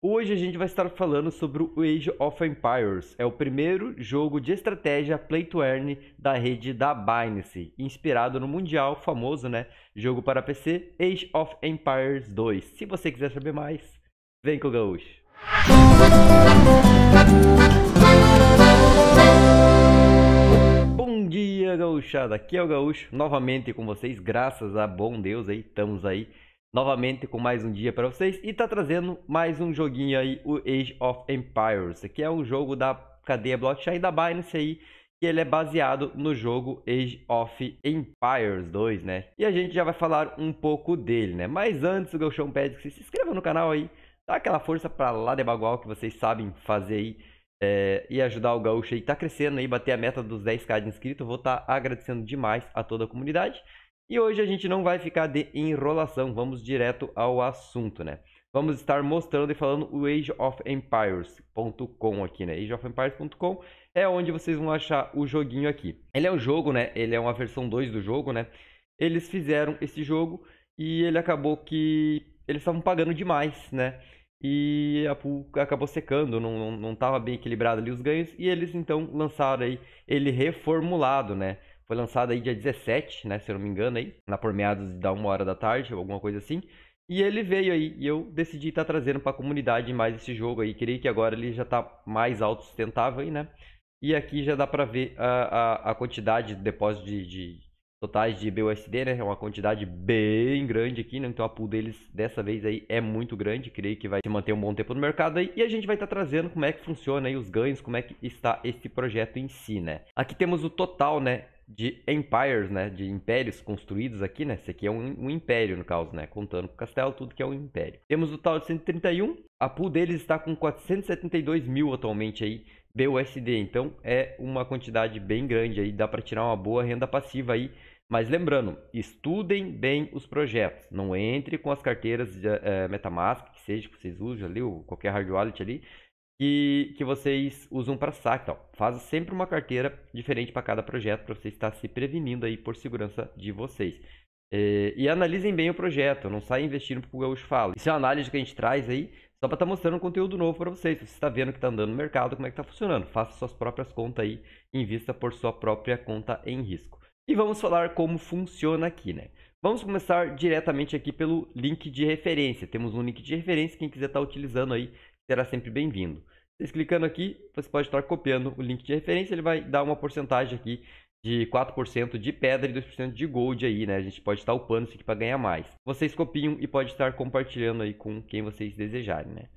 Hoje a gente vai estar falando sobre o Age of Empires. É o primeiro jogo de estratégia play to earn da rede da Binance, inspirado no mundial famoso, né? Jogo para PC Age of Empires 2. Se você quiser saber mais, vem com o Gaúcho. Bom dia, gaúchada. Aqui é o Gaúcho, novamente com vocês, graças a bom Deus aí, estamos aí novamente com mais um dia para vocês e tá trazendo mais um joguinho aí, o Age of Empires, que é um jogo da cadeia blockchain da Binance aí, que ele é baseado no jogo Age of Empires 2, né? E a gente já vai falar um pouco dele, né? Mas antes, o Gauchão pede que você se inscreva no canal aí, dá aquela força para lá de bagual que vocês sabem fazer aí, é, e ajudar o Gaúcho aí, tá crescendo aí, bater a meta dos 10k de inscritos, vou estar tá agradecendo demais a toda a comunidade. E hoje a gente não vai ficar de enrolação, vamos direto ao assunto, né? Vamos estar mostrando e falando o ageofempires.com aqui, né? ageofempires.com é onde vocês vão achar o joguinho aqui. Ele é um jogo, né? Ele é uma versão 2 do jogo, né? Eles fizeram esse jogo e ele acabou que eles estavam pagando demais, né? E a pool acabou secando, não, não, não bem equilibrado ali os ganhos. E eles então lançaram aí ele reformulado, né? Foi lançado aí dia 17, né? Se eu não me engano aí. Na por meados da uma hora da tarde ou alguma coisa assim. E ele veio aí e eu decidi estar tá trazendo para a comunidade mais esse jogo aí. Queria que agora ele já tá mais autossustentável aí, né? E aqui já dá para ver a, a, a, quantidade de depósito de, de, totais de BUSD, né? É uma quantidade bem grande aqui, né? Então a pool deles dessa vez aí é muito grande. Creio que vai se manter um bom tempo no mercado aí. E a gente vai estar tá trazendo como é que funciona aí os ganhos, como é que está esse projeto em si, né? Aqui temos o total, né? de empires, né? De impérios construídos aqui, né? Esse aqui é um, um, império, no caso, né? Contando com o castelo, tudo que é um império. Temos o tal de 131. A pool deles está com 472 mil atualmente aí. BUSD, então é uma quantidade bem grande aí, dá para tirar uma boa renda passiva aí. Mas lembrando, estudem bem os projetos, não entre com as carteiras de, é, Metamask, que seja que vocês usem ali, ou qualquer hard wallet ali, que, que vocês usam para saque. Então, faz sempre uma carteira diferente para cada projeto para você estar se prevenindo aí por segurança de vocês. E, é, e analisem bem o projeto, não saia investindo porque o Gaúcho fala. Isso é uma análise que a gente traz aí só para estar tá mostrando um conteúdo novo para vocês. Você está vendo o que está andando no mercado, como é que está funcionando. Faça suas próprias contas aí, invista por sua própria conta em risco. E vamos falar como funciona aqui, né? Vamos começar diretamente aqui pelo link de referência. Temos um link de referência, quem quiser estar tá utilizando aí será sempre bem-vindo. Vocês clicando aqui, você pode estar copiando o link de referência, ele vai dar uma porcentagem aqui de 4% de pedra e 2% de gold aí, né? A gente pode estar upando isso aqui para ganhar mais. Vocês copiam e pode estar compartilhando aí com quem vocês desejarem, né?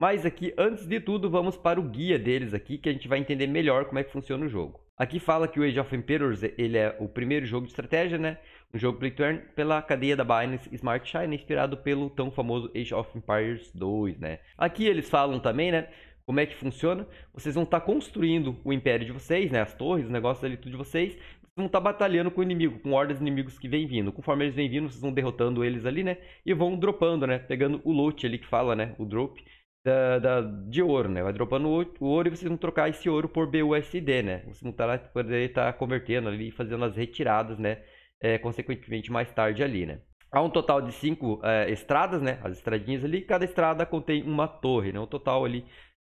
Mas aqui, antes de tudo, vamos para o guia deles aqui, que a gente vai entender melhor como é que funciona o jogo. Aqui fala que o Age of Emperors, ele é o primeiro jogo de estratégia, né? Um jogo Play pela cadeia da Binance Smart China, inspirado pelo tão famoso Age of Empires 2, né? Aqui eles falam também, né? como é que funciona. Vocês vão estar tá construindo o império de vocês, né? As torres, os negócios ali tudo de vocês. Vocês vão estar tá batalhando com o inimigo, com hordas inimigos que vem vindo. Conforme eles vêm vindo, vocês vão derrotando eles ali, né? E vão dropando, né? Pegando o loot ali que fala, né? O drop da, da de ouro, né? Vai dropando o, o, ouro e vocês vão trocar esse ouro por BUSD, né? Vocês vão estar tá, poder estar tá convertendo ali, fazendo as retiradas, né? é, consequentemente mais tarde ali, né? Há um total de cinco é, estradas, né? As estradinhas ali, cada estrada contém uma torre, né? Um total ali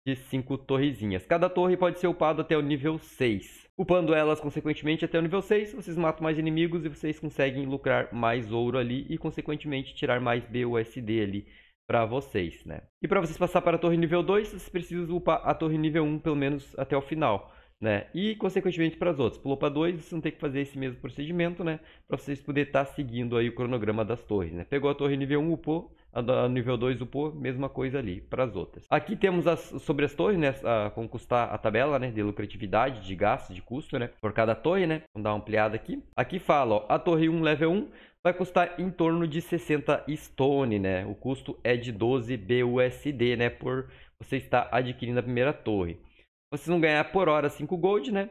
de cinco torrezinhas. Cada torre pode ser upada até o nível 6. Upando elas, consequentemente, até o nível 6, vocês matam mais inimigos e vocês conseguem lucrar mais ouro ali e, consequentemente, tirar mais BUSD ali para vocês, né? E para vocês passar para a torre nível 2, vocês precisam upar a torre nível 1 pelo menos até o final. Né? E, consequentemente, para as outras. Pulou para dois você não ter que fazer esse mesmo procedimento, né? Para vocês poderem estar tá seguindo aí o cronograma das torres, né? Pegou a torre nível 1, upou. A nível 2 upou, mesma coisa ali para as outras. Aqui temos as, sobre as torres, né? A, custar a tabela, né? De lucratividade, de gasto, de custo, né? Por cada torre, né? Vamos dar uma ampliada aqui. Aqui fala, ó, a torre 1 level 1 vai custar em torno de 60 stone, né? O custo é de 12 BUSD, né? Por você estar adquirindo a primeira torre vocês vão ganhar por hora 5 gold, né?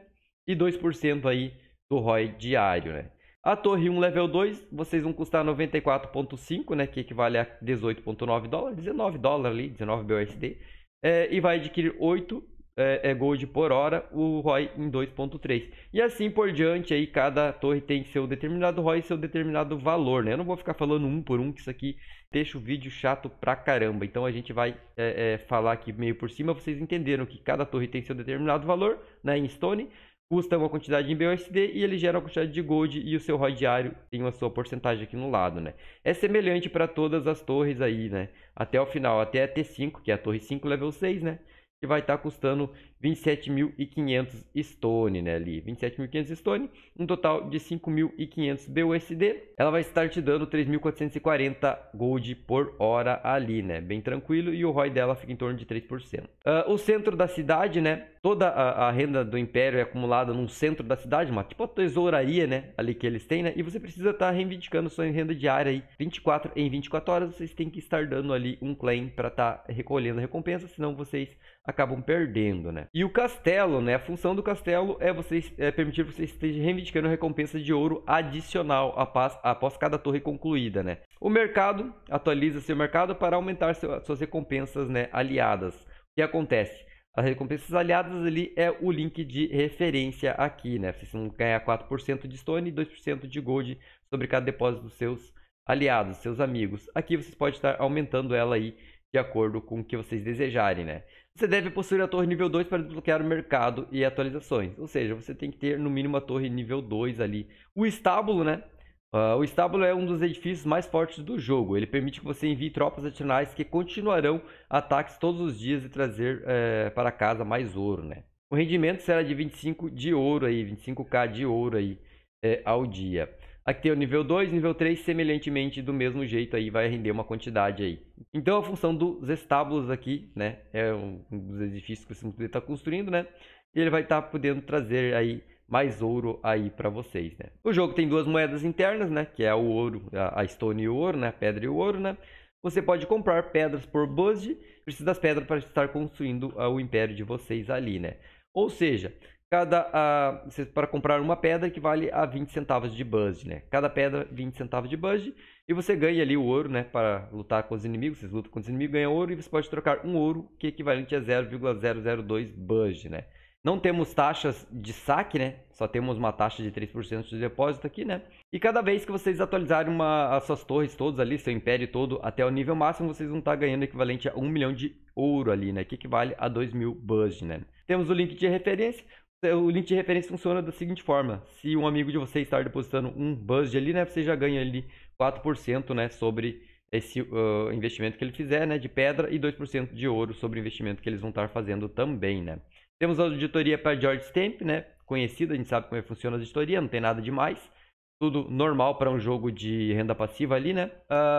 E 2% aí do ROI diário, né? A torre 1 level 2, vocês vão custar 94.5, né? Que equivale a 18.9 dólares, 19 dólares ali, 19 BUSD. É, e vai adquirir 8 é, é gold por hora, o ROI em 2.3. E assim por diante, aí cada torre tem seu determinado ROI e seu determinado valor, né? Eu não vou ficar falando um por um, que isso aqui deixa o vídeo chato pra caramba. Então a gente vai é, é, falar aqui meio por cima, vocês entenderam que cada torre tem seu determinado valor, né, em stone, custa uma quantidade em BUSD e ele gera uma quantidade de gold e o seu ROI diário tem a sua porcentagem aqui no lado, né? É semelhante para todas as torres aí, né? Até o final, até a T5, que é a torre 5 level 6, né? que vai estar tá custando 27.500 Stone, né, ali, 27.500 Stone, um total de 5.500 BUSD. Ela vai estar te dando 3.440 Gold por hora ali, né, bem tranquilo, e o ROI dela fica em torno de 3%. Uh, ah, o centro da cidade, né, toda a, a, renda do império é acumulada num centro da cidade, uma tipo a tesouraria, né? Ali que eles têm, né? E você precisa estar tá reivindicando sua renda diária aí. 24 em 24 horas, vocês têm que estar dando ali um claim para estar tá recolhendo a recompensa, senão vocês acabam perdendo, né? E o castelo, né? A função do castelo é vocês é permitir que vocês estejam reivindicando recompensa de ouro adicional após, após cada torre concluída, né? O mercado atualiza seu mercado para aumentar seu, suas recompensas, né? Aliadas. O que acontece? As recompensas aliadas ali é o link de referência aqui, né? Vocês vão ganhar 4% de stone e 2% de gold sobre cada depósito dos seus aliados, seus amigos. Aqui vocês podem estar aumentando ela aí de acordo com o que vocês desejarem, né? Você deve possuir a torre nível 2 para desbloquear o mercado e atualizações. Ou seja, você tem que ter no mínimo a torre nível 2 ali. O estábulo, né? Uh, o estábulo é um dos edifícios mais fortes do jogo. Ele permite que você envie tropas adicionais que continuarão ataques todos os dias e trazer eh, para casa mais ouro, né? O rendimento será de 25 de ouro aí, 25k de ouro aí eh, ao dia. Aqui tem o nível 2, nível 3, semelhantemente do mesmo jeito aí, vai render uma quantidade aí. Então a função dos estábulos aqui, né, é um dos edifícios que você está construindo, né? E ele vai estar tá podendo trazer aí mais ouro aí para vocês, né? O jogo tem duas moedas internas, né? Que é o ouro, a stone e o ouro, né? A pedra e o ouro, né? Você pode comprar pedras por Buzz, precisa das pedras para estar construindo ah, o império de vocês ali, né? Ou seja, cada uh, ah, para comprar uma pedra que vale a 20 centavos de Buzz, né? Cada pedra 20 centavos de Buzz e você ganha ali o ouro, né, para lutar com os inimigos. Vocês lutam com os inimigos, ganha ouro e você pode trocar um ouro que é equivalente a 0,002 Buzz, né? Não temos taxas de saque, né? Só temos uma taxa de 3% de depósito aqui, né? E cada vez que vocês atualizarem uma, as suas torres todas ali, seu império todo, até o nível máximo, vocês vão estar tá ganhando equivalente a 1 milhão de ouro ali, né? Que equivale a 2 mil buzz, né? Temos o link de referência. O link de referência funciona da seguinte forma. Se um amigo de você está depositando um buzz ali, né? Você já ganha ali 4%, né? Sobre esse uh, investimento que ele fizer, né? De pedra e 2% de ouro sobre o investimento que eles vão estar tá fazendo também, né? Temos a auditoria para George Stamp, né? Conhecida, a gente sabe como é que funciona a auditoria, não tem nada demais. Tudo normal para um jogo de renda passiva ali, né?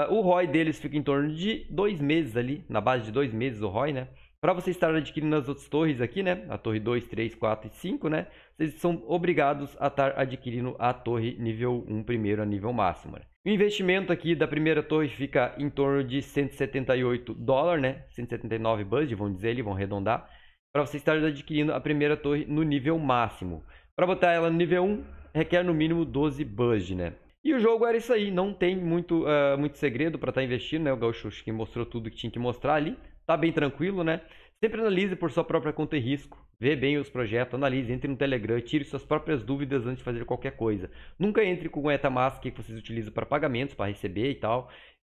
Uh, o ROI deles fica em torno de dois meses ali, na base de dois meses o ROI, né? Para você estar adquirindo as outras torres aqui, né? A torre 2, 3, 4 e 5, né? Vocês são obrigados a estar adquirindo a torre nível 1 primeiro a nível máximo. Né? O investimento aqui da primeira torre fica em torno de 178 dólares, né? 179 buzz, vão dizer ali, vão arredondar para você estar adquirindo a primeira torre no nível máximo. Para botar ela no nível 1, requer no mínimo 12 budge, né? E o jogo era isso aí, não tem muito, uh, muito segredo para estar tá investindo, né? O Gaucho que mostrou tudo que tinha que mostrar ali, tá bem tranquilo, né? Sempre analise por sua própria conta e risco, vê bem os projetos, analise, entre no Telegram, tire suas próprias dúvidas antes de fazer qualquer coisa. Nunca entre com o MetaMask que vocês utilizam para pagamentos, para receber e tal.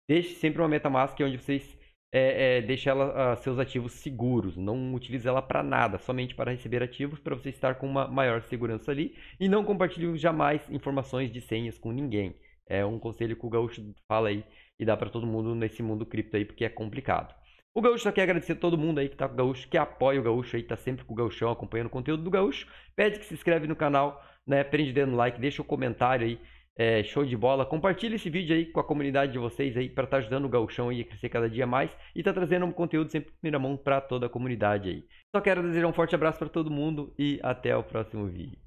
Deixe sempre uma MetaMask onde vocês é, é, deixe ela, seus ativos seguros, não utilize ela para nada, somente para receber ativos, para você estar com uma maior segurança ali e não compartilhe jamais informações de senhas com ninguém. É um conselho que o Gaúcho fala aí e dá para todo mundo nesse mundo cripto aí, porque é complicado. O Gaúcho só quer agradecer a todo mundo aí que tá com o Gaúcho, que apoia o Gaúcho aí, tá sempre com o Gaúchão acompanhando o conteúdo do Gaúcho. Pede que se inscreve no canal, né? Prende dedo no like, deixa o um comentário aí é, show de bola. Compartilhe esse vídeo aí com a comunidade de vocês aí para estar tá ajudando o Galxão aí a crescer cada dia mais e tá trazendo um conteúdo sempre em primeira mão para toda a comunidade aí. Só quero desejar um forte abraço para todo mundo e até o próximo vídeo.